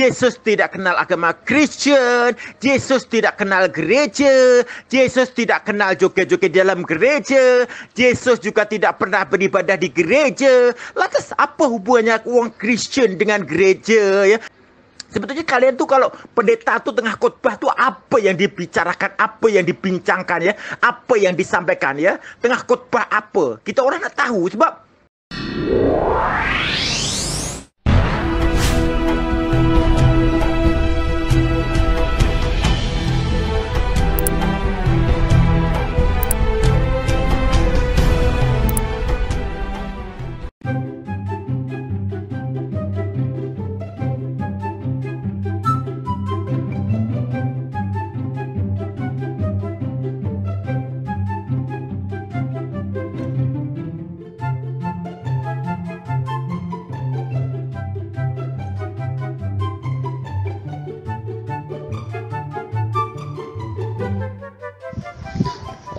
Yesus tidak kenal agama Kristian. Yesus tidak kenal gereja. Yesus tidak kenal joget-joget dalam gereja. Yesus juga tidak pernah beribadah di gereja. Lantas apa hubungannya uang Kristian dengan gereja ya? Sebetulnya kalian tuh kalau pendeta tuh tengah khotbah tuh apa yang dibicarakan, apa yang dibincangkan ya, apa yang disampaikan ya, tengah khotbah apa? Kita orang nak tahu sebab. Yeah.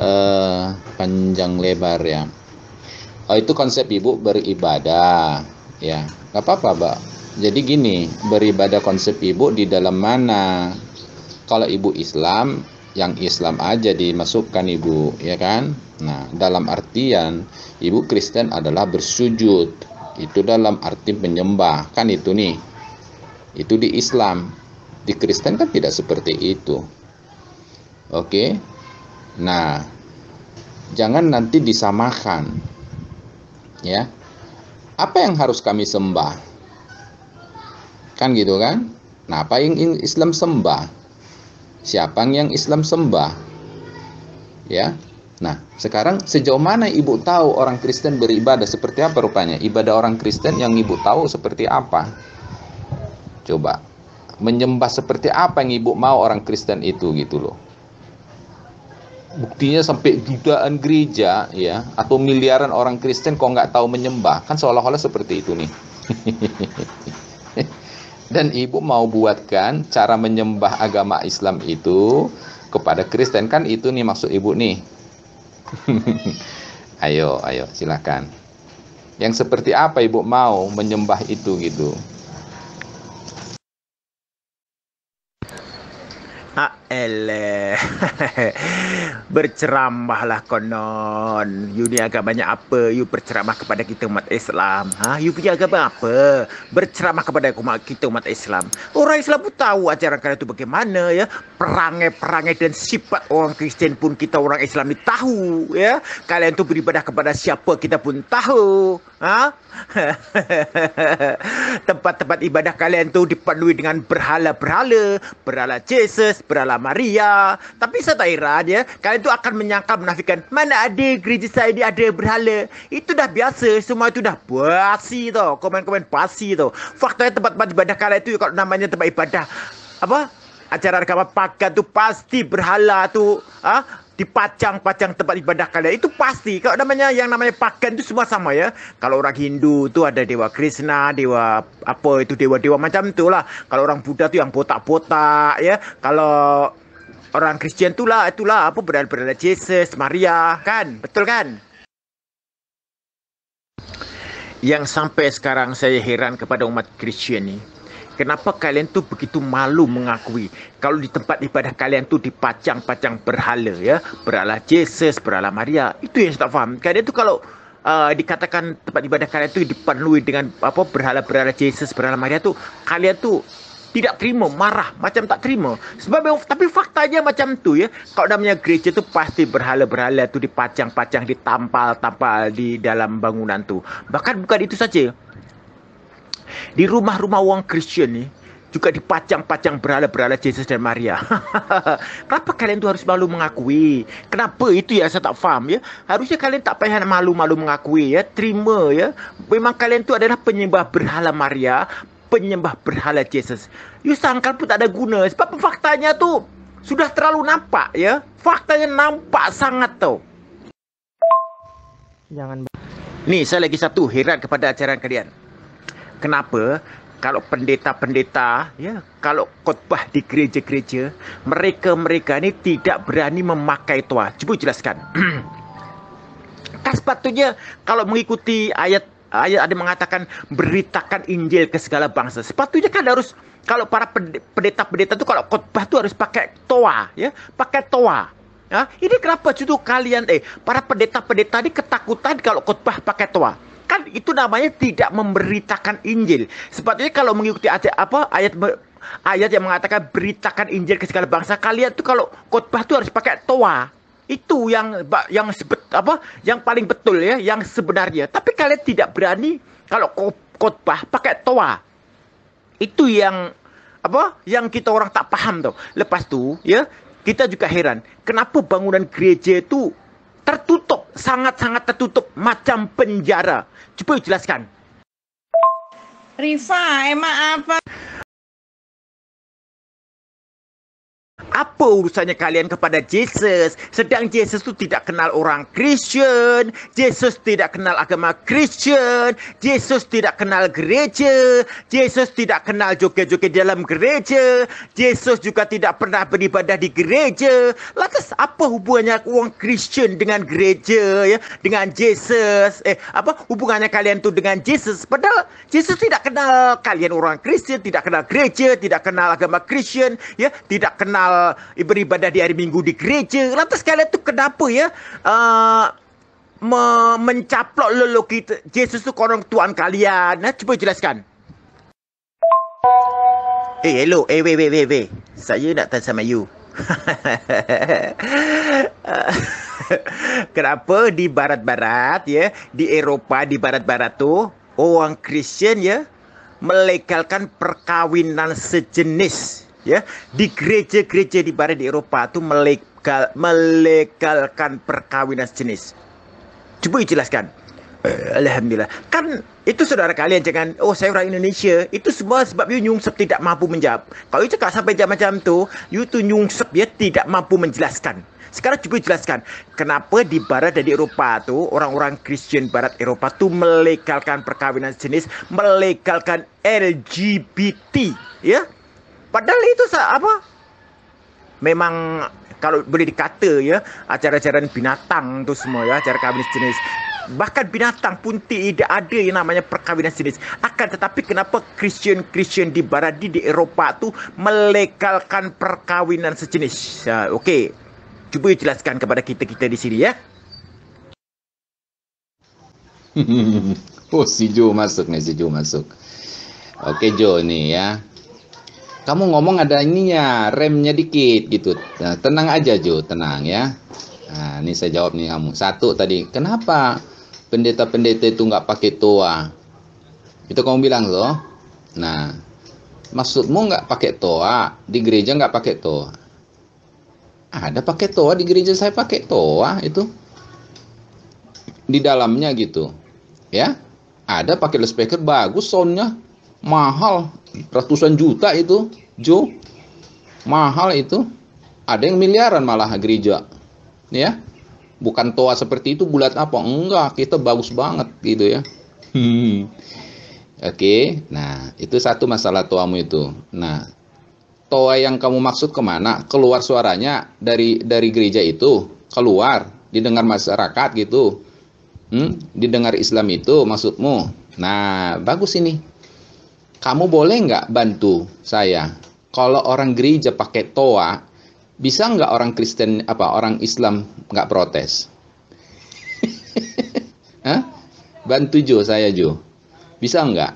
Eh, panjang lebar ya. Oh, itu konsep ibu beribadah ya. Gak apa-apa, pak Jadi gini, beribadah konsep ibu di dalam mana? Kalau ibu Islam, yang Islam aja dimasukkan ibu, ya kan? Nah, dalam artian ibu Kristen adalah bersujud. Itu dalam arti penyembah, kan itu nih. Itu di Islam. Di Kristen kan tidak seperti itu. Oke. Nah, jangan nanti disamakan. Ya. Apa yang harus kami sembah? Kan gitu kan? Nah, apa yang Islam sembah? Siapa yang Islam sembah? Ya. Nah, sekarang sejauh mana ibu tahu orang Kristen beribadah seperti apa rupanya? Ibadah orang Kristen yang ibu tahu seperti apa? Coba menyembah seperti apa yang ibu mau orang Kristen itu gitu loh buktinya sampai jutaan gereja ya atau miliaran orang Kristen kok nggak tahu menyembah kan seolah-olah seperti itu nih dan ibu mau buatkan cara menyembah agama Islam itu kepada Kristen kan itu nih maksud ibu nih ayo ayo silakan. yang seperti apa ibu mau menyembah itu gitu Eleh. Berceramahlah konon. You ni agamanya apa? You berceramah kepada kita umat Islam. Ha? You punya agama apa? Berceramah kepada umat kita umat Islam. Orang Islam pun tahu ajaran kalian tu bagaimana ya. Perangai-perangai dan sifat orang Kristen pun kita orang Islam ni tahu ya. Kalian tu beribadah kepada siapa kita pun tahu. Ha? Tempat-tempat ibadah kalian tu dipenuhi dengan berhala-berhala. Berhala Jesus, berhala Maria. Tapi saya tak heran ya. Kalian tu akan menyangka menafikan. Mana ada gereja saya ni ada berhala. Itu dah biasa. Semua itu dah basi tau. Komen-komen basi tau. Faktanya tempat-tempat ibadah kalian itu. Kalau namanya tempat ibadah. Apa? Acara rekaman pakan tu pasti berhala tu. Ha? Di pacang pacang tempat ibadah kalian itu pasti kalau namanya yang namanya pagan itu semua sama ya kalau orang Hindu itu ada dewa Krishna dewa apa itu dewa-dewa macam itulah kalau orang Buddha itu yang botak-botak ya kalau orang Kristen itulah itulah apa berada-berada Yesus Maria kan betul kan yang sampai sekarang saya heran kepada umat Kristen ini kenapa kalian tu begitu malu mengakui kalau di tempat ibadah kalian tu dipacang-pacang berhala ya berhala Yesus, berhala Maria itu yang saya tak faham kalian tu kalau uh, dikatakan tempat ibadah kalian tu dipenuhi dengan apa berhala-berhala Yesus, berhala Maria tu kalian tu tidak terima, marah, macam tak terima. Sebab tapi faktanya macam tu ya. Kalau namanya gereja tu pasti berhala-berhala tu dipacang-pacang, ditampal-tampal di dalam bangunan tu. Bahkan bukan itu saja. Di rumah-rumah orang Kristian ni juga dipacang-pacang berala-berala Jesus dan Maria. Kenapa kalian tu harus malu mengakui? Kenapa itu ya saya tak faham ya? Harusnya kalian tak payah malu-malu mengakui ya. Terima ya. Memang kalian tu adalah penyembah berhala Maria, penyembah berhala Jesus. You ya, sangkal pun tak ada guna sebab faktanya tu sudah terlalu nampak ya. Faktanya nampak sangat tau. Jangan. Ni saya lagi satu heran kepada acara kalian. Kenapa? Kalau pendeta-pendeta, ya, kalau khotbah di gereja-gereja, mereka-mereka ini tidak berani memakai toa. Coba jelaskan. Kaspatunya kalau mengikuti ayat ayat ada mengatakan beritakan Injil ke segala bangsa. Sepatunya kan harus kalau para pendeta-pendeta itu kalau khotbah itu harus pakai toa, ya, pakai toa. Ya, ini kenapa justru kalian eh para pendeta-pendeta ini ketakutan kalau khotbah pakai toa? kan itu namanya tidak memberitakan Injil. Sepatutnya kalau mengikuti ayat apa ayat ayat yang mengatakan beritakan Injil ke segala bangsa, kalian tuh kalau khotbah tuh harus pakai toa. Itu yang yang sebet, apa yang paling betul ya, yang sebenarnya. Tapi kalian tidak berani kalau khotbah pakai toa. Itu yang apa yang kita orang tak paham tuh. Lepas tuh ya, kita juga heran kenapa bangunan gereja itu tertutup sangat-sangat tertutup macam penjara. Coba jelaskan. Rifa, emak apa? Apa urusannya kalian kepada Jesus? Sedang Jesus tu tidak kenal orang Kristian. Jesus tidak kenal agama Kristian. Jesus tidak kenal gereja. Jesus tidak kenal joget-joget dalam gereja. Jesus juga tidak pernah beribadah di gereja. Lantas apa hubungannya orang Kristian dengan gereja ya? Dengan Jesus. Eh, apa hubungannya kalian tu dengan Jesus? Padahal Jesus tidak kenal kalian orang Kristian, tidak kenal gereja, tidak kenal agama Kristian, ya, tidak kenal uh, beribadah di hari minggu di gereja. Lantas kalian tu kenapa ya? Uh, me mencaplok leluh kita. Jesus tu korang tuan kalian. Nah, ha? cuba jelaskan. Eh, hello. Eh, wait, wait, wait, wait. Saya nak tanya sama you. kenapa di barat-barat ya? Di Eropah, di barat-barat tu. Orang Kristian ya? melegalkan perkawinan sejenis ya di gereja-gereja di barat di Eropa itu melegal, melegalkan perkawinan sejenis. Coba jelaskan. Eh, Alhamdulillah. Kan itu saudara kalian jangan oh saya orang Indonesia. Itu semua sebab you nyungsep tidak mampu menjawab. Kalau itu cakap sampai jam jam tu, you tu nyungsep ya tidak mampu menjelaskan. Sekarang coba jelaskan kenapa di barat dan di Eropa tu orang-orang Kristen barat Eropa tu melegalkan perkawinan jenis, melegalkan LGBT, ya? Padahal itu apa? Memang kalau boleh dikata ya, acara-acara binatang tu semua ya, acara kawin jenis. Bahkan binatang pun tidak ada yang namanya perkahwinan jenis. Akan tetapi kenapa Christian-Christian di barat di, Eropah tu melegalkan perkahwinan sejenis? Ha, Okey. Cuba jelaskan kepada kita-kita di sini ya. Oh si Jo masuk ni, si Jo masuk. Okey Jo ni ya. kamu ngomong ada ininya, remnya dikit gitu. Nah, tenang aja Jo, tenang ya. Nah, ini saya jawab nih kamu. Satu tadi, kenapa pendeta-pendeta itu nggak pakai toa? Itu kamu bilang loh. Nah, maksudmu nggak pakai toa di gereja nggak pakai toa? Ada pakai toa di gereja saya pakai toa itu di dalamnya gitu, ya. Ada pakai speaker bagus soundnya mahal ratusan juta itu Jo mahal itu ada yang miliaran malah gereja ya bukan toa seperti itu bulat apa enggak kita bagus banget gitu ya hmm. oke okay. nah itu satu masalah toamu itu nah toa yang kamu maksud kemana keluar suaranya dari dari gereja itu keluar didengar masyarakat gitu hmm? didengar Islam itu maksudmu nah bagus ini kamu boleh nggak bantu saya? Kalau orang gereja pakai toa, bisa nggak orang Kristen apa orang Islam nggak protes? Hah? Bantu Jo saya Jo, bisa nggak?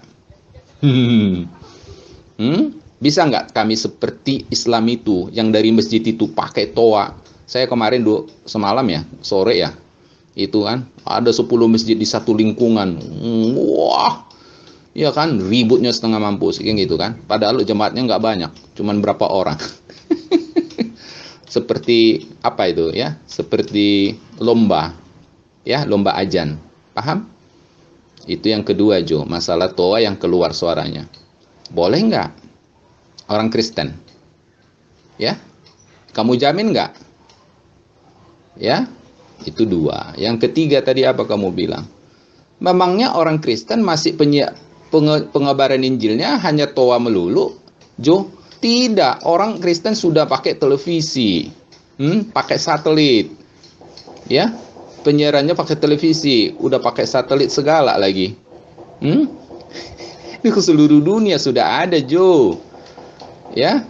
Hmm. hmm? Bisa nggak kami seperti Islam itu yang dari masjid itu pakai toa? Saya kemarin dulu semalam ya sore ya itu kan ada 10 masjid di satu lingkungan. wah, Iya kan, ributnya setengah mampus, kayak gitu kan. Padahal jemaatnya nggak banyak, cuman berapa orang. Seperti apa itu ya? Seperti lomba, ya lomba ajan. Paham? Itu yang kedua Jo, masalah toa yang keluar suaranya. Boleh nggak? Orang Kristen. Ya? Kamu jamin nggak? Ya? Itu dua. Yang ketiga tadi apa kamu bilang? Memangnya orang Kristen masih penyiap pengabaran Injilnya hanya toa melulu? Jo, tidak. Orang Kristen sudah pakai televisi, hmm, pakai satelit, ya. Penyiarannya pakai televisi, udah pakai satelit segala lagi. Hmm? Ini ke seluruh dunia sudah ada, Jo. Ya.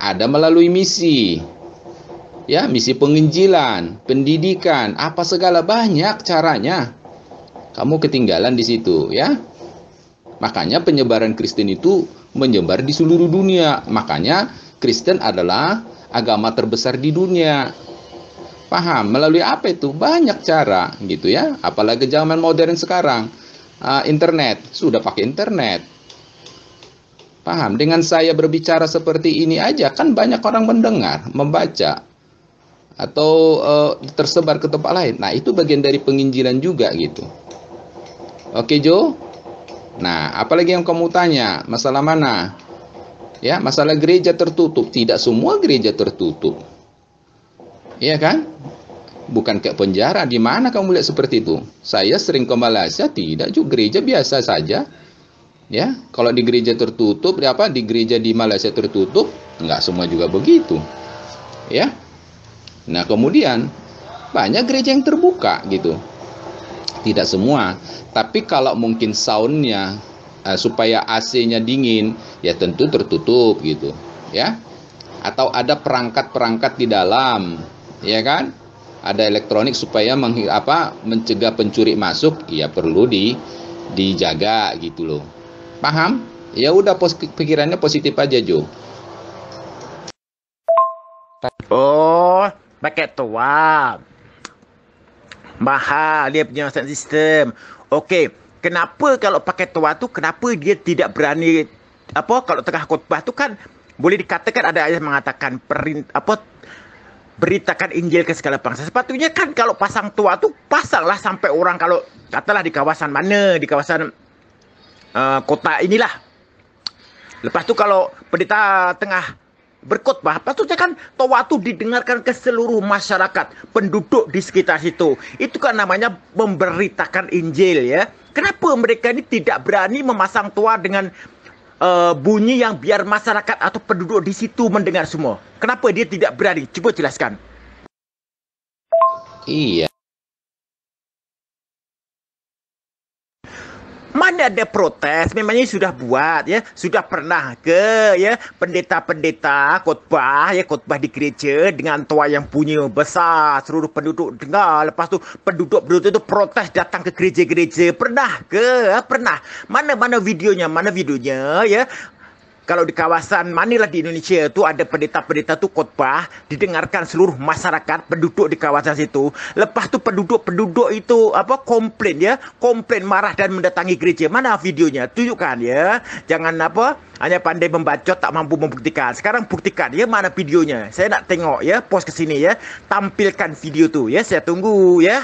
Ada melalui misi. Ya, misi penginjilan, pendidikan, apa segala banyak caranya. Kamu ketinggalan di situ, ya. Makanya penyebaran Kristen itu menyebar di seluruh dunia. Makanya Kristen adalah agama terbesar di dunia. Paham? Melalui apa itu? Banyak cara gitu ya. Apalagi zaman modern sekarang. Ah, internet. Sudah pakai internet. Paham? Dengan saya berbicara seperti ini aja kan banyak orang mendengar, membaca atau uh, tersebar ke tempat lain. Nah, itu bagian dari penginjilan juga gitu. Oke, Jo? Nah, apalagi yang kamu tanya, masalah mana? Ya, masalah gereja tertutup. Tidak semua gereja tertutup. Iya kan? Bukan ke penjara. Di mana kamu lihat seperti itu? Saya sering ke Malaysia, tidak juga gereja biasa saja. Ya, kalau di gereja tertutup, di apa? Di gereja di Malaysia tertutup, nggak semua juga begitu. Ya. Nah, kemudian banyak gereja yang terbuka gitu tidak semua. Tapi kalau mungkin soundnya uh, supaya AC-nya dingin, ya tentu tertutup gitu, ya. Atau ada perangkat-perangkat di dalam, ya kan? Ada elektronik supaya meng, apa mencegah pencuri masuk, ya perlu di dijaga gitu loh. Paham? Ya udah pos, pikirannya positif aja Jo. Oh, pakai tuang. Mahal dia punya sound system. Okey, kenapa kalau pakai tuan tu kenapa dia tidak berani apa kalau tengah khutbah tu kan boleh dikatakan ada ayat mengatakan perint apa beritakan Injil ke segala bangsa. Sepatutnya kan kalau pasang tua tu pasanglah sampai orang kalau katalah di kawasan mana, di kawasan uh, kota inilah. Lepas tu kalau pendeta tengah berkhotbah patutnya kan toa itu didengarkan ke seluruh masyarakat penduduk di sekitar situ itu kan namanya memberitakan Injil ya kenapa mereka ini tidak berani memasang toa dengan uh, bunyi yang biar masyarakat atau penduduk di situ mendengar semua kenapa dia tidak berani coba jelaskan iya Mana ada protes memangnya sudah buat ya sudah pernah ke ya pendeta-pendeta khotbah ya khotbah di gereja dengan tua yang punya besar seluruh penduduk dengar lepas tu penduduk-penduduk itu protes datang ke gereja-gereja pernah ke pernah mana-mana videonya mana videonya ya kalau di kawasan Manila di Indonesia itu ada pendeta-pendeta tu khotbah didengarkan seluruh masyarakat penduduk di kawasan situ. Lepas tu penduduk-penduduk itu apa komplain ya, komplain marah dan mendatangi gereja. Mana videonya? Tunjukkan ya. Jangan apa hanya pandai membacot tak mampu membuktikan. Sekarang buktikan ya mana videonya. Saya nak tengok ya, post ke sini ya. Tampilkan video tu ya, saya tunggu ya.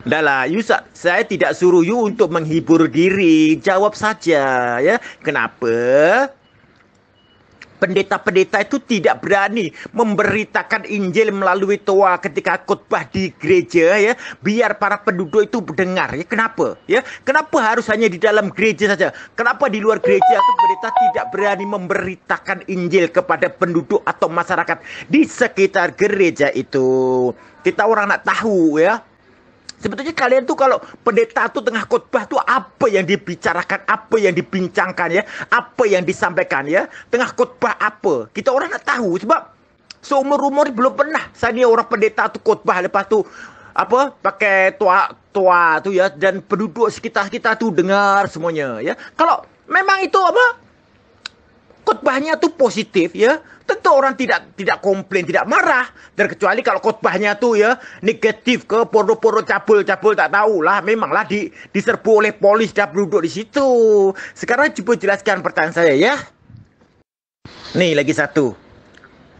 Dahlah, you, saya tidak suruh you untuk menghibur diri. Jawab saja, ya. Kenapa? pendeta-pendeta itu tidak berani memberitakan Injil melalui toa ketika khotbah di gereja ya biar para penduduk itu mendengar ya kenapa ya kenapa harus hanya di dalam gereja saja kenapa di luar gereja itu pendeta tidak berani memberitakan Injil kepada penduduk atau masyarakat di sekitar gereja itu kita orang nak tahu ya Sebetulnya kalian tuh kalau pendeta tuh tengah khotbah tuh apa yang dibicarakan, apa yang dibincangkan ya, apa yang disampaikan ya, tengah khotbah apa. Kita orang nak tahu sebab seumur-umur belum pernah saya ni orang pendeta tuh khotbah lepas tu apa pakai tua tua tu ya dan penduduk sekitar kita tu dengar semuanya ya. Kalau memang itu apa khotbahnya tuh positif ya, tentu orang tidak tidak komplain, tidak marah. Terkecuali kalau khotbahnya tu ya negatif ke poro-poro capul-capul tak tahu lah Memanglah di, diserbu oleh polis dah duduk di situ. Sekarang cuba jelaskan pertanyaan saya ya. Nih lagi satu.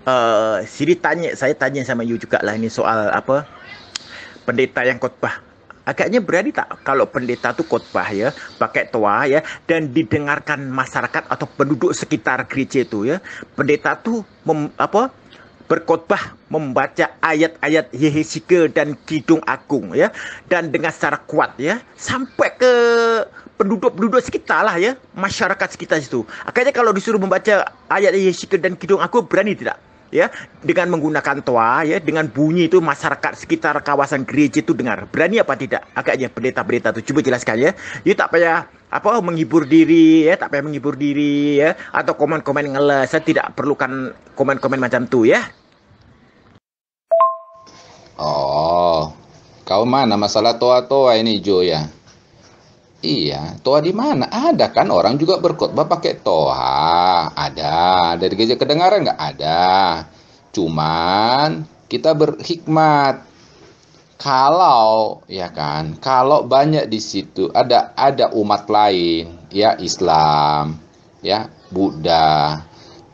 Uh, Siri tanya, saya tanya sama you juga lah ini soal apa. Pendeta yang khotbah. Agaknya berani tak kalau pendeta tuh khotbah ya, pakai toa ya dan didengarkan masyarakat atau penduduk sekitar gereja itu ya. Pendeta tuh mem, apa berkhotbah membaca ayat-ayat Yehezikel dan Kidung Agung ya dan dengan secara kuat ya sampai ke penduduk-penduduk sekitar lah ya masyarakat sekitar situ. Akhirnya kalau disuruh membaca ayat Yehezikel dan Kidung Agung berani tidak? ya dengan menggunakan toa ya dengan bunyi itu masyarakat sekitar kawasan gereja itu dengar berani apa tidak agaknya pendeta-pendeta itu coba jelaskan ya yuk tak payah apa menghibur diri ya tak payah menghibur diri ya atau komen-komen ngeles saya tidak perlukan komen-komen macam itu ya oh kau mana masalah toa-toa ini Jo ya Iya, toa di mana? Ada kan orang juga berkhotbah pakai toa. Ada. Dari gereja kedengaran nggak ada. Cuman kita berhikmat. Kalau ya kan, kalau banyak di situ ada ada umat lain, ya Islam, ya Buddha.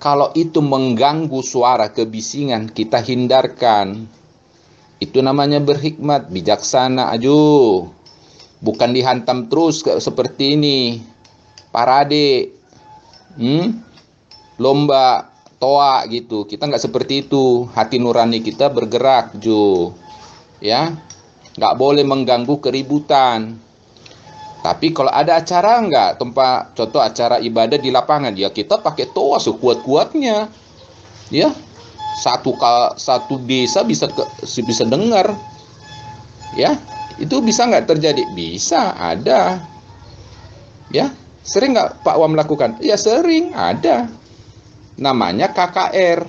Kalau itu mengganggu suara kebisingan kita hindarkan. Itu namanya berhikmat, bijaksana, aju. Bukan dihantam terus seperti ini. Parade. Hmm? Lomba toa gitu. Kita nggak seperti itu. Hati nurani kita bergerak, Jo. Ya. Nggak boleh mengganggu keributan. Tapi kalau ada acara nggak, tempat contoh acara ibadah di lapangan, ya kita pakai toa sekuat-kuatnya. Ya, satu kal satu desa bisa ke, bisa dengar. Ya, itu bisa nggak terjadi? Bisa, ada. Ya, sering nggak Pak Wam melakukan Ya sering, ada. Namanya KKR,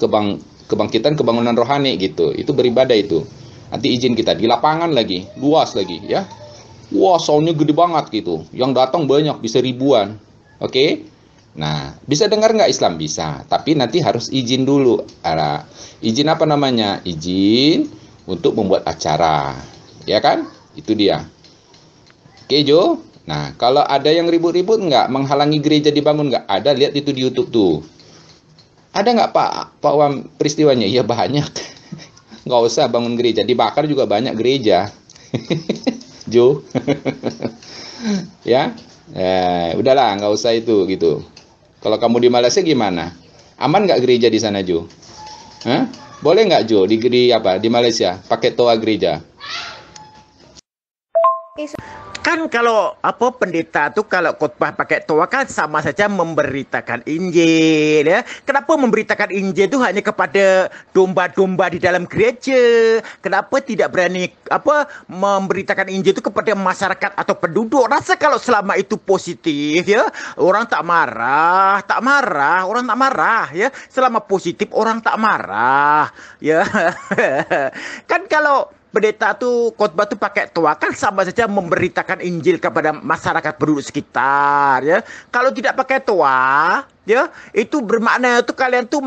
Kebang, kebangkitan kebangunan rohani gitu. Itu beribadah itu. Nanti izin kita di lapangan lagi, luas lagi ya. Wah, soundnya gede banget gitu. Yang datang banyak, bisa ribuan. Oke? Okay? Nah, bisa dengar nggak Islam? Bisa. Tapi nanti harus izin dulu. Ara, izin apa namanya? Izin untuk membuat acara. Ya kan? Itu dia. Oke, Jo. Nah, kalau ada yang ribut-ribut nggak menghalangi gereja dibangun nggak? Ada, lihat itu di YouTube tuh. Ada nggak Pak Pak Wam peristiwanya? Iya banyak. Nggak usah bangun gereja, dibakar juga banyak gereja. Jo, ya, eh, udahlah nggak usah itu gitu. Kalau kamu di Malaysia gimana? Aman nggak gereja di sana Jo? Hah? Boleh nggak Jo di, di apa di Malaysia pakai toa gereja? kan kalau apa pendeta tu kalau khotbah pakai toa kan sama saja memberitakan Injil ya. Kenapa memberitakan Injil tu hanya kepada domba-domba di dalam gereja? Kenapa tidak berani apa memberitakan Injil tu kepada masyarakat atau penduduk? Rasa kalau selama itu positif ya, orang tak marah, tak marah, orang tak marah ya. Selama positif orang tak marah ya. kan kalau pendeta tuh khotbah tuh pakai toa kan sama saja memberitakan Injil kepada masyarakat penduduk sekitar ya. Kalau tidak pakai toa ya itu bermakna itu kalian tuh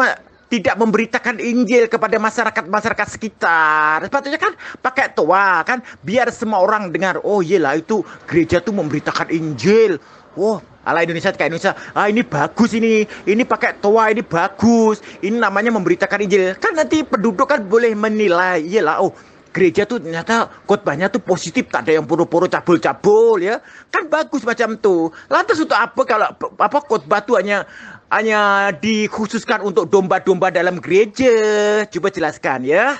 tidak memberitakan Injil kepada masyarakat-masyarakat sekitar. Sepatutnya kan pakai toa kan biar semua orang dengar. Oh iyalah itu gereja tuh memberitakan Injil. Wah, oh, ala Indonesia kayak Indonesia. Ah ini bagus ini. Ini pakai toa ini bagus. Ini namanya memberitakan Injil. Kan nanti penduduk kan boleh menilai. Iyalah oh gereja tuh ternyata khotbahnya tuh positif, tak ada yang puru-puru cabul-cabul ya. Kan bagus macam tuh. Lantas untuk apa kalau apa khotbah tuh hanya hanya dikhususkan untuk domba-domba dalam gereja? Coba jelaskan ya.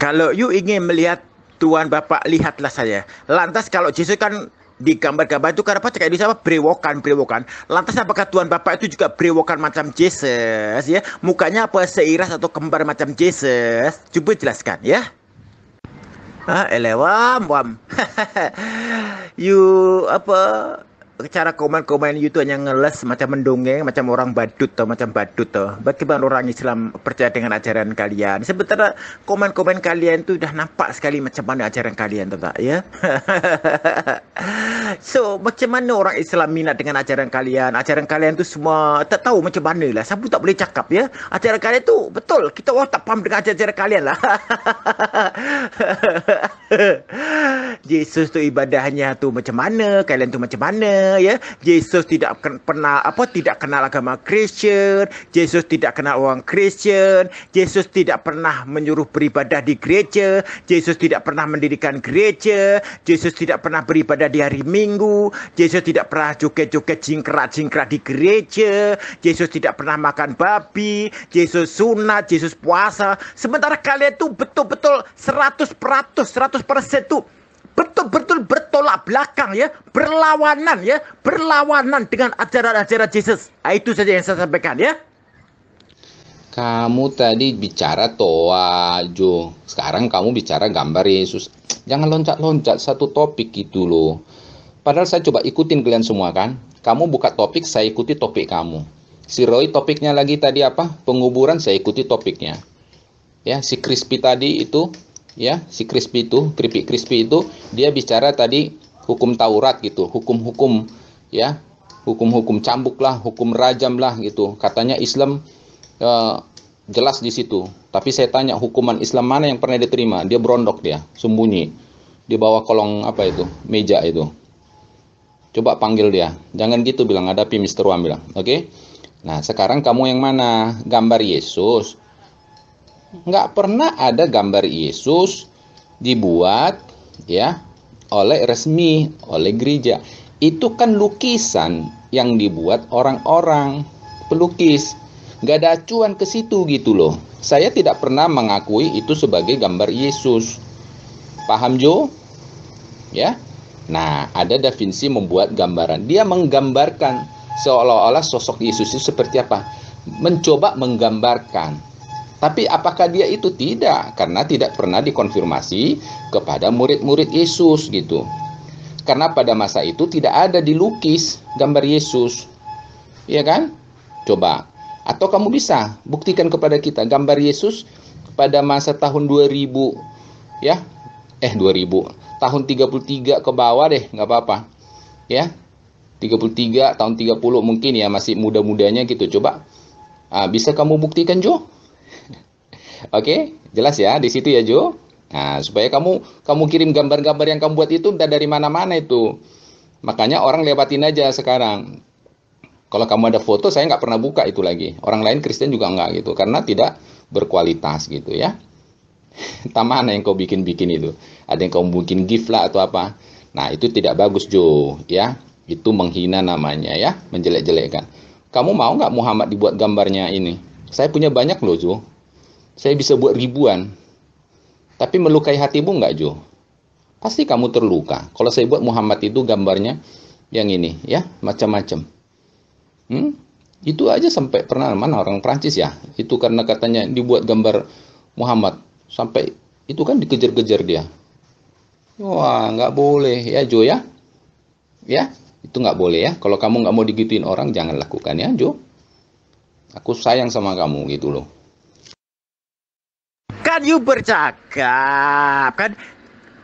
Kalau you ingin melihat Tuhan Bapak, lihatlah saya. Lantas kalau Yesus kan di gambar-gambar itu kenapa cek Kayak apa brewokan brewokan lantas apakah Tuhan Bapak itu juga brewokan macam Jesus ya mukanya apa seiras atau kembar macam Jesus coba jelaskan ya ha elewam eh, wam you apa cara komen-komen itu hanya ngeles macam mendongeng, macam orang badut atau macam badut tuh. Bagaimana orang Islam percaya dengan ajaran kalian? Sebetulnya komen-komen kalian itu sudah nampak sekali macam mana ajaran kalian tuh tak ya? so, macam mana orang Islam minat dengan ajaran kalian? Ajaran kalian tu semua tak tahu macam mana lah. Sabu tak boleh cakap ya. Ajaran kalian tu betul. Kita orang tak paham dengan ajaran kalian lah. Yesus tu ibadahnya tu macam mana? Kalian tu macam mana? ya. Yesus tidak pernah apa tidak kenal agama Kristen, Yesus tidak kenal orang Kristen, Yesus tidak pernah menyuruh beribadah di gereja, Yesus tidak pernah mendirikan gereja, Yesus tidak pernah beribadah di hari Minggu, Yesus tidak pernah joget-joget jingkrak-jingkrak di gereja, Yesus tidak pernah makan babi, Yesus sunat, Yesus puasa. Sementara kalian tuh betul-betul seratus peratus seratus persen tuh betul-betul belakang ya, berlawanan ya, berlawanan dengan ajaran-ajaran Yesus. Nah, itu saja yang saya sampaikan ya. Kamu tadi bicara toa, Jo. Sekarang kamu bicara gambar Yesus. Jangan loncat-loncat satu topik gitu loh. Padahal saya coba ikutin kalian semua kan. Kamu buka topik, saya ikuti topik kamu. Si Roy topiknya lagi tadi apa? Penguburan, saya ikuti topiknya. Ya, si Crispy tadi itu, ya, si Crispy itu, keripik Crispy itu, dia bicara tadi hukum Taurat gitu, hukum-hukum ya, hukum-hukum cambuk lah, hukum rajam lah gitu. Katanya Islam e, jelas di situ. Tapi saya tanya hukuman Islam mana yang pernah diterima? Dia berondok dia, sembunyi di bawah kolong apa itu, meja itu. Coba panggil dia. Jangan gitu bilang hadapi Mister Wan bilang. Oke? Okay? Nah, sekarang kamu yang mana? Gambar Yesus. Nggak pernah ada gambar Yesus dibuat ya oleh resmi, oleh gereja. Itu kan lukisan yang dibuat orang-orang pelukis. Gak ada acuan ke situ gitu loh. Saya tidak pernah mengakui itu sebagai gambar Yesus. Paham Jo? Ya. Nah, ada Da Vinci membuat gambaran. Dia menggambarkan seolah-olah sosok Yesus itu seperti apa? Mencoba menggambarkan tapi apakah dia itu tidak? Karena tidak pernah dikonfirmasi kepada murid-murid Yesus gitu. Karena pada masa itu tidak ada dilukis gambar Yesus. Iya kan? Coba. Atau kamu bisa buktikan kepada kita gambar Yesus pada masa tahun 2000 ya. Eh 2000. Tahun 33 ke bawah deh, nggak apa-apa. Ya. 33 tahun 30 mungkin ya masih muda-mudanya gitu. Coba. Ah, bisa kamu buktikan, Jo? Oke, jelas ya di situ ya Jo. Nah, supaya kamu kamu kirim gambar-gambar yang kamu buat itu entah dari mana-mana itu. Makanya orang lewatin aja sekarang. Kalau kamu ada foto, saya nggak pernah buka itu lagi. Orang lain Kristen juga nggak gitu, karena tidak berkualitas gitu ya. Taman yang kau bikin-bikin itu. Ada yang kau bikin gift lah atau apa. Nah, itu tidak bagus Jo, ya. Itu menghina namanya ya, menjelek-jelekkan. Kamu mau nggak Muhammad dibuat gambarnya ini? Saya punya banyak loh Jo, saya bisa buat ribuan. Tapi melukai hatimu nggak, Jo? Pasti kamu terluka. Kalau saya buat Muhammad itu gambarnya yang ini, ya, macam-macam. Hmm? Itu aja sampai pernah mana orang Prancis ya? Itu karena katanya dibuat gambar Muhammad sampai itu kan dikejar-kejar dia. Wah, nggak boleh ya Jo ya, ya itu nggak boleh ya. Kalau kamu nggak mau digituin orang, jangan lakukan ya Jo. Aku sayang sama kamu gitu loh kan you bercakap kan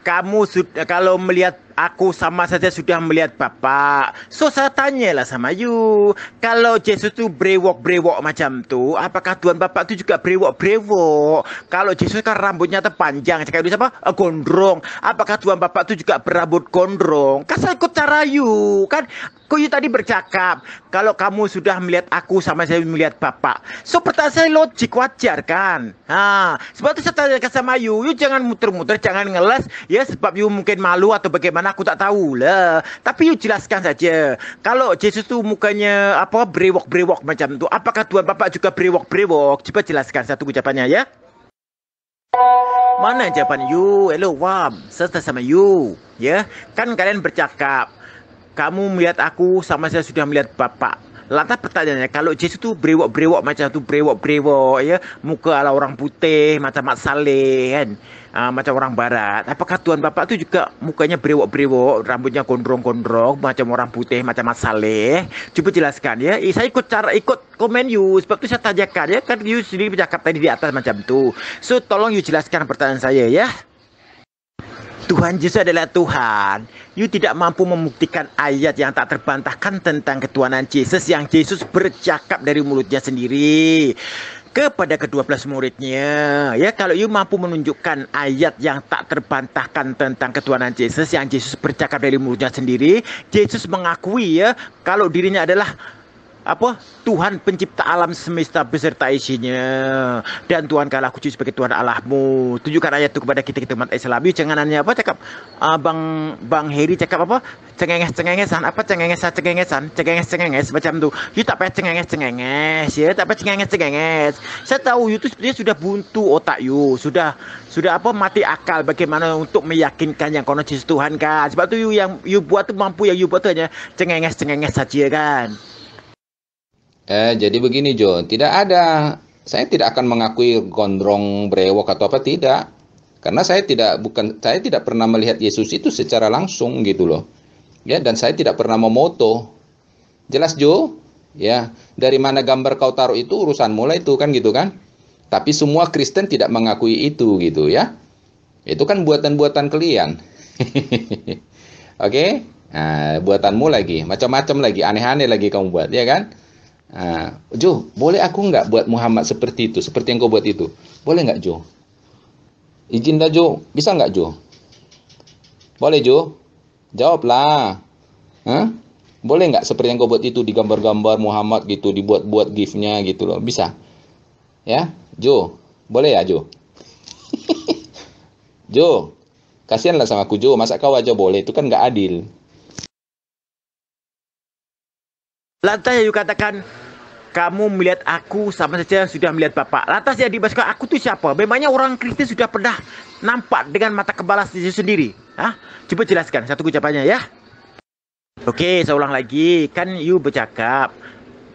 kamu sudah kalau melihat aku sama saja sudah melihat Bapak. So saya tanyalah sama you, kalau Yesus tuh brewok-brewok macam tuh apakah tuan Bapak tuh juga brewok-brewok? Kalau Yesus kan rambutnya terpanjang, cakap itu apa? Eh, gondrong. Apakah tuan Bapak tuh juga berambut gondrong? Kan saya ikut cara you, kan Koyu tadi bercakap, kalau kamu sudah melihat aku sama saya melihat bapak. So pertanyaan saya logik wajar kan? Nah, sebab itu saya tanya sama Yu, Yu jangan muter-muter, jangan ngeles. Ya sebab Yu mungkin malu atau bagaimana aku tak tahu lah. Tapi Yu jelaskan saja. Kalau Yesus tuh mukanya apa brewok-brewok macam itu, apakah Tuhan Bapak juga brewok-brewok? Coba jelaskan satu ucapannya ya. Mana jawaban you? Hello, Wam. Serta sama you. Ya, kan kalian bercakap kamu melihat aku sama saya sudah melihat Bapak. Lantas pertanyaannya, kalau Yesus itu brewok-brewok macam itu brewok-brewok ya, muka ala orang putih, macam Mat Saleh kan, uh, macam orang barat. Apakah Tuhan Bapak itu juga mukanya brewok-brewok, rambutnya gondrong-gondrong, macam orang putih, macam Mat Saleh? Coba jelaskan ya. Eh, saya ikut cara ikut komen you, sebab itu saya tanyakan ya, kan you sendiri bercakap tadi di atas macam itu. So tolong you jelaskan pertanyaan saya ya. Tuhan Yesus adalah Tuhan. You tidak mampu membuktikan ayat yang tak terbantahkan tentang ketuhanan Yesus yang Yesus bercakap dari mulutnya sendiri kepada kedua belas muridnya. Ya kalau you mampu menunjukkan ayat yang tak terbantahkan tentang ketuhanan Yesus yang Yesus bercakap dari mulutnya sendiri, Yesus mengakui ya kalau dirinya adalah apa Tuhan pencipta alam semesta beserta isinya dan Tuhan kalah kucu sebagai Tuhan Allahmu tunjukkan ayat itu kepada kita kita umat Islam yuk nanya apa cakap uh, Bang Bang Heri cakap apa cengenges cengengesan apa cengengesan cengengesan cengenges cengenges macam tuh yuk tak payah cengenges cengenges ya tak payah cengenges cengenges saya tahu yuk itu sebenarnya sudah buntu otak yuk sudah sudah apa mati akal bagaimana untuk meyakinkan yang konon Yesus Tuhan kan sebab tuh yuk yang yuk buat tu mampu yang yuk buat tu hanya cengenges cengenges saja kan Eh, jadi begini Jo, tidak ada. Saya tidak akan mengakui gondrong, brewok atau apa tidak. Karena saya tidak bukan saya tidak pernah melihat Yesus itu secara langsung gitu loh. Ya, dan saya tidak pernah memoto. Jelas Jo? Ya, dari mana gambar kau taruh itu urusan mulai itu kan gitu kan? Tapi semua Kristen tidak mengakui itu gitu ya. Itu kan buatan-buatan kalian. Oke? Okay? Nah, buatanmu lagi, macam-macam lagi, aneh-aneh lagi kamu buat, ya kan? Uh, Jo, boleh aku nggak buat Muhammad seperti itu, seperti yang kau buat itu? Boleh nggak Jo? Izin dah Jo, bisa nggak Jo? Boleh Jo? Jawablah. Huh? Boleh nggak seperti yang kau buat itu digambar-gambar Muhammad gitu, dibuat-buat gifnya gitu loh, bisa? Ya, Jo, boleh ya Jo? jo, kasihanlah sama aku Jo, masa kau aja boleh, itu kan nggak adil. Lantas Yayu katakan, kamu melihat aku sama saja yang sudah melihat Bapak. Lantas di basuh, aku tuh siapa? Memangnya orang Kristen sudah pernah nampak dengan mata kepala sendiri? Hah? Coba jelaskan satu ucapannya ya. Oke, saya ulang lagi. Kan you bercakap,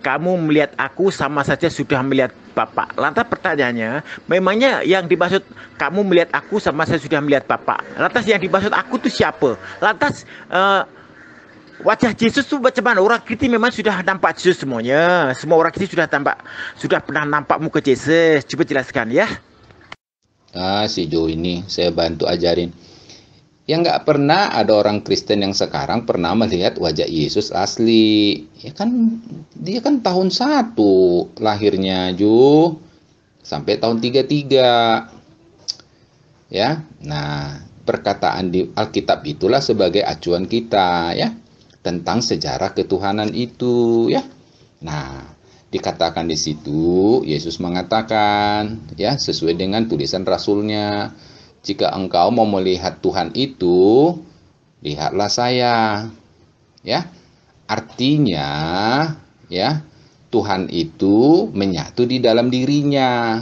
kamu melihat aku sama saja sudah melihat Bapak. Lantas pertanyaannya, memangnya yang dimaksud kamu melihat aku sama saja sudah melihat Bapak. Lantas yang dimaksud aku tuh siapa? Lantas uh, wajah Yesus tuh macam mana? Orang kita memang sudah nampak Yesus semuanya. Semua orang kita sudah tampak, sudah pernah nampak muka Yesus. Coba jelaskan ya. Ah, si Jo ini saya bantu ajarin. Yang nggak pernah ada orang Kristen yang sekarang pernah melihat wajah Yesus asli. Ya kan, dia kan tahun satu lahirnya Jo sampai tahun tiga tiga. Ya, nah perkataan di Alkitab itulah sebagai acuan kita ya tentang sejarah ketuhanan itu ya. Nah, dikatakan di situ Yesus mengatakan ya sesuai dengan tulisan rasulnya, jika engkau mau melihat Tuhan itu, lihatlah saya. Ya. Artinya ya, Tuhan itu menyatu di dalam dirinya.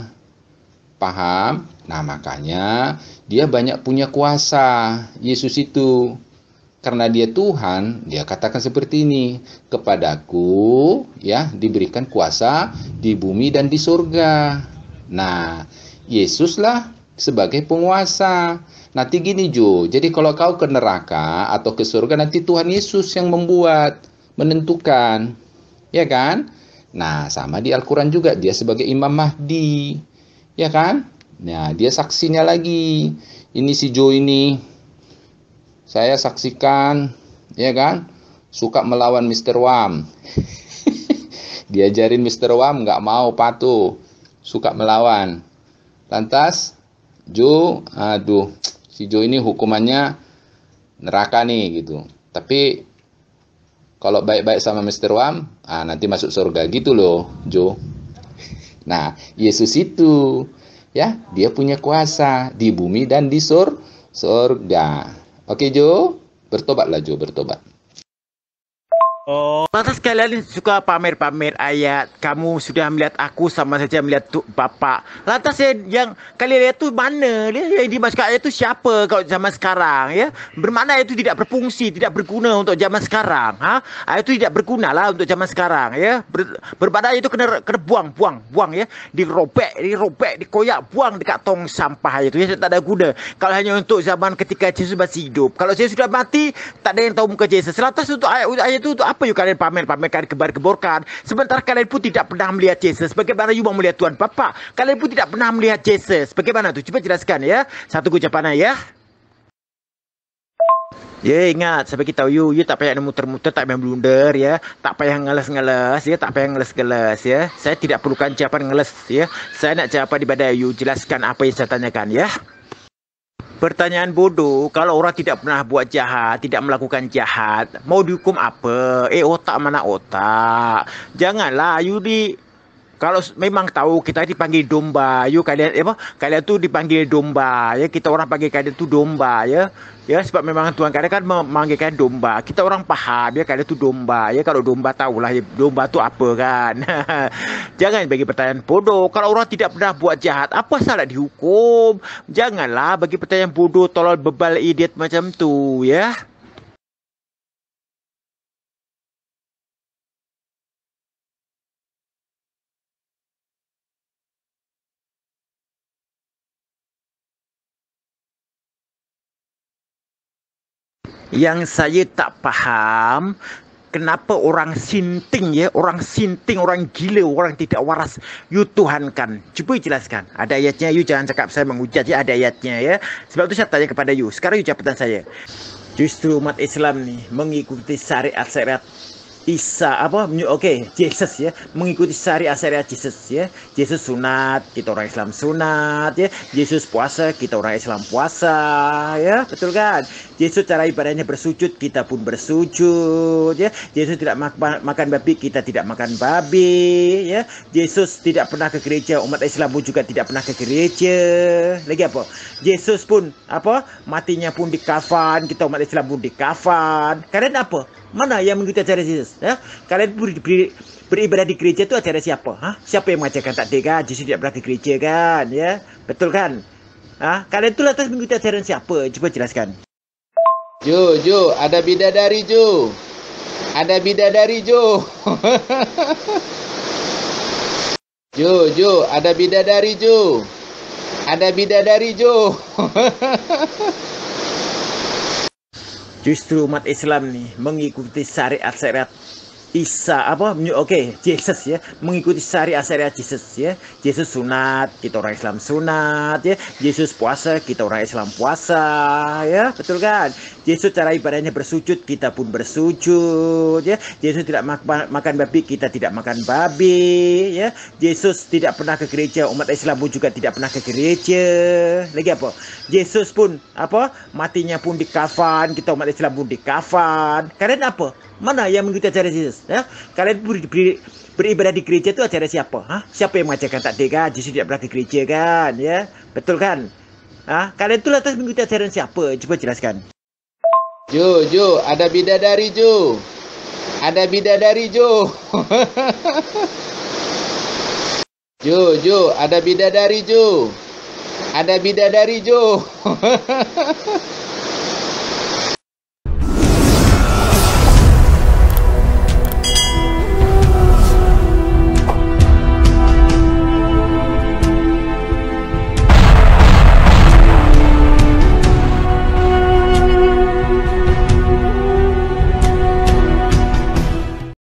Paham? Nah, makanya dia banyak punya kuasa Yesus itu karena dia Tuhan, dia katakan seperti ini, kepadaku ya diberikan kuasa di bumi dan di surga. Nah, Yesuslah sebagai penguasa. Nanti gini Jo, jadi kalau kau ke neraka atau ke surga nanti Tuhan Yesus yang membuat, menentukan. Ya kan? Nah, sama di Al-Qur'an juga dia sebagai Imam Mahdi. Ya kan? Nah, dia saksinya lagi. Ini si Jo ini saya saksikan ya kan suka melawan Mr. Wam diajarin Mr. Wam nggak mau patuh suka melawan lantas Jo aduh si Jo ini hukumannya neraka nih gitu tapi kalau baik-baik sama Mr. Wam ah nanti masuk surga gitu loh Jo nah Yesus itu ya dia punya kuasa di bumi dan di sur surga Okey Jo, bertobatlah Jo, bertobat. Oh. Lantas kalian suka pamer-pamer ayat. Kamu sudah melihat aku sama saja melihat tu bapa. Lantas ya, yang kalian lihat tu mana? Dia yang dimaksudkan ayat tu siapa Kau zaman sekarang ya? Bermana ayat tu tidak berfungsi, tidak berguna untuk zaman sekarang. Ha? Ayat tu tidak berguna lah untuk zaman sekarang ya. Ber, bermakna ayat tu kena, kena buang, buang, buang ya. Dirobek, dirobek, dikoyak, buang dekat tong sampah ayat tu. Ya, tak ada guna. Kalau hanya untuk zaman ketika Yesus masih hidup. Kalau Yesus sudah mati, tak ada yang tahu muka Yesus. Lantas untuk ayat, ayat tu untuk apa you kalian pamer-pamerkan kebar-keborkan Sebentar kalian pun tidak pernah melihat Yesus bagaimana you mau melihat Tuhan Bapa kalian pun tidak pernah melihat Yesus bagaimana tu? cuba jelaskan ya satu ucapan ya Ya ingat sampai kita you you tak payah muter-muter tak payah blunder ya tak payah ngeles-ngeles ya tak payah ngeles-ngeles ya saya tidak perlukan jawapan ngeles ya saya nak jawapan di badai you jelaskan apa yang saya tanyakan ya Pertanyaan bodoh, kalau orang tidak pernah buat jahat, tidak melakukan jahat, mau dihukum apa? Eh otak mana otak? Janganlah Yudi kalau memang tahu kita dipanggil domba you ya, kalian eh, apa kalian tu dipanggil domba ya kita orang panggil kalian tu domba ya ya sebab memang tuan kalian kan memanggil kalian domba kita orang faham ya kalian tu domba ya kalau domba tahulah ya, domba tu apa kan jangan bagi pertanyaan bodoh kalau orang tidak pernah buat jahat apa salah dihukum janganlah bagi pertanyaan bodoh tolol bebal idiot macam tu ya yang saya tak faham kenapa orang sinting ya orang sinting orang gila orang tidak waras you tuhankan cuba you jelaskan ada ayatnya you jangan cakap saya menghujat ya ada ayatnya ya sebab tu saya tanya kepada you sekarang you jawab saya justru umat Islam ni mengikuti syariat syariat Isa apa okey Jesus ya mengikuti syariat syariat Jesus ya Jesus sunat kita orang Islam sunat ya Jesus puasa kita orang Islam puasa ya betul kan Yesus cara ibadahnya bersujud, kita pun bersujud. Ya. Yesus tidak makan babi, kita tidak makan babi. Ya. Yesus tidak pernah ke gereja, umat Islam pun juga tidak pernah ke gereja. Lagi apa? Yesus pun apa? Matinya pun di kafan, kita umat Islam pun di kafan. Kalian apa? Mana yang mengikuti ajaran Yesus? Ya? Kalian pun diberi beribadah di gereja itu ajaran siapa? Ha? Siapa yang mengajarkan tak kan? Yesus tidak pernah ke gereja kan? Ya? Betul kan? ah Kalian itu lantas mengikuti ajaran siapa? Cuba jelaskan. Jujur, Ju, ada bidadari jujur, Ada bidadari Ju. Ju, Ju, ada bidadari jujur, Ada bidadari jujur. Justru umat Islam nih mengikuti syariat-syariat Isa apa oke okay, Jesus ya mengikuti syariat syariat Jesus ya Jesus sunat kita orang Islam sunat ya Yesus puasa kita orang Islam puasa ya betul kan Yesus cara ibadahnya bersujud, kita pun bersujud. Ya. Yesus tidak makan babi, kita tidak makan babi. Ya. Yesus tidak pernah ke gereja, umat Islam pun juga tidak pernah ke gereja. Lagi apa? Yesus pun apa? matinya pun di kafan, kita umat Islam pun di kafan. Kalian apa? Mana yang mengikuti ajaran Yesus? Ya? Kalian ber, ber, beribadah di gereja itu ajaran siapa? Ha? Siapa yang mengajarkan tak kan? Yesus tidak pernah ke gereja kan? Ya? Betul kan? Ha? Kalian itu lantas mengikuti ajaran siapa? Cuba jelaskan. Jo, Jo, ada bidadari Jo. Ada bidadari Jo. Jo, Jo, ada bidadari Jo. Ada bidadari Jo.